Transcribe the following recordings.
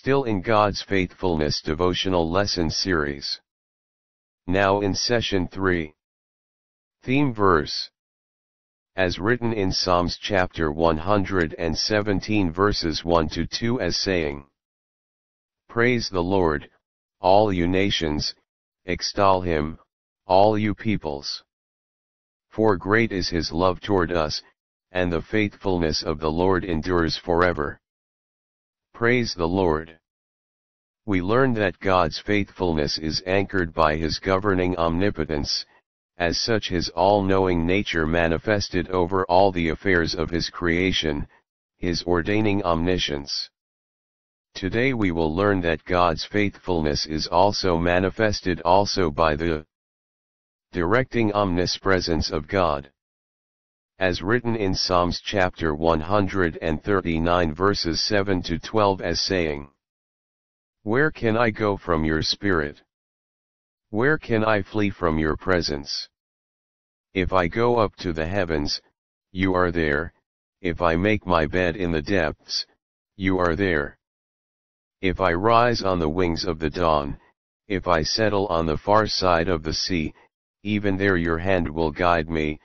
still in God's Faithfulness Devotional Lesson Series. Now in Session 3. Theme Verse. As written in Psalms chapter 117 verses 1 to 2 as saying, Praise the Lord, all you nations, extol him, all you peoples. For great is his love toward us, and the faithfulness of the Lord endures forever. Praise the Lord. We learn that God's faithfulness is anchored by His governing omnipotence, as such His all-knowing nature manifested over all the affairs of His creation, His ordaining omniscience. Today we will learn that God's faithfulness is also manifested also by the directing omniscience of God as written in Psalms chapter 139 verses 7 to 12 as saying, Where can I go from your spirit? Where can I flee from your presence? If I go up to the heavens, you are there, if I make my bed in the depths, you are there. If I rise on the wings of the dawn, if I settle on the far side of the sea, even there your hand will guide me,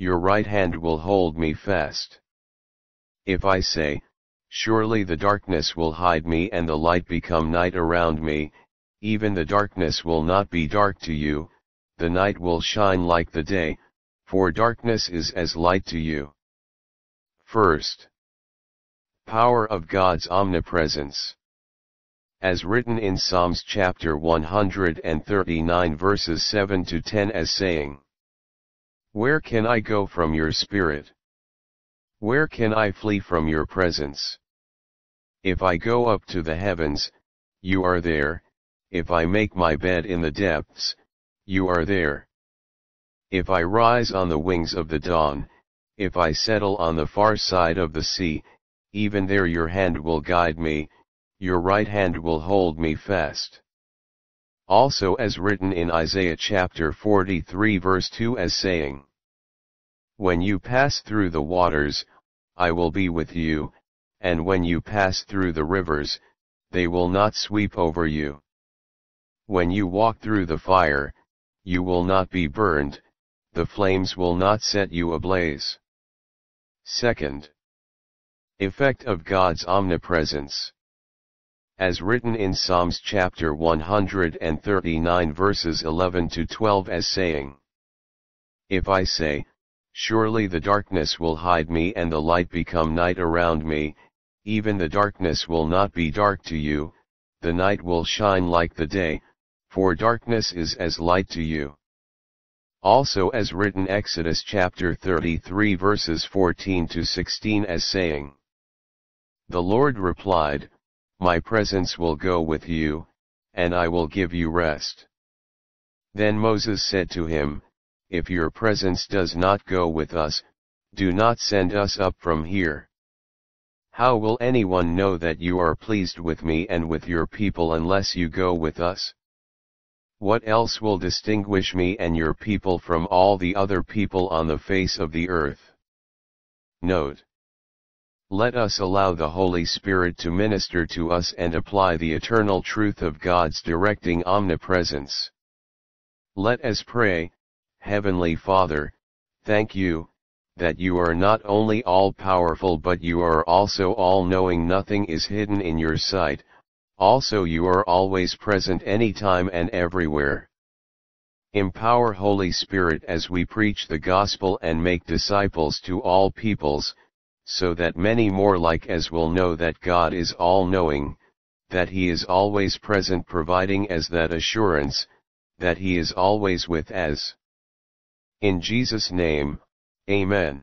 your right hand will hold me fast. If I say, surely the darkness will hide me and the light become night around me, even the darkness will not be dark to you, the night will shine like the day, for darkness is as light to you. First. Power of God's Omnipresence as written in Psalms chapter 139 verses 7 to 10 as saying, where can I go from your spirit? Where can I flee from your presence? If I go up to the heavens, you are there, if I make my bed in the depths, you are there. If I rise on the wings of the dawn, if I settle on the far side of the sea, even there your hand will guide me, your right hand will hold me fast also as written in Isaiah chapter 43 verse 2 as saying, When you pass through the waters, I will be with you, and when you pass through the rivers, they will not sweep over you. When you walk through the fire, you will not be burned, the flames will not set you ablaze. Second. Effect of God's omnipresence as written in Psalms chapter 139 verses 11 to 12 as saying, If I say, Surely the darkness will hide me and the light become night around me, even the darkness will not be dark to you, the night will shine like the day, for darkness is as light to you. Also as written Exodus chapter 33 verses 14 to 16 as saying, The Lord replied, my presence will go with you, and I will give you rest. Then Moses said to him, If your presence does not go with us, do not send us up from here. How will anyone know that you are pleased with me and with your people unless you go with us? What else will distinguish me and your people from all the other people on the face of the earth? Note. Let us allow the Holy Spirit to minister to us and apply the eternal truth of God's directing omnipresence. Let us pray, Heavenly Father, thank you, that you are not only all-powerful but you are also all-knowing nothing is hidden in your sight, also you are always present anytime and everywhere. Empower Holy Spirit as we preach the gospel and make disciples to all peoples, so that many more like as will know that God is all-knowing, that He is always present providing as that assurance, that He is always with as. In Jesus' name, Amen.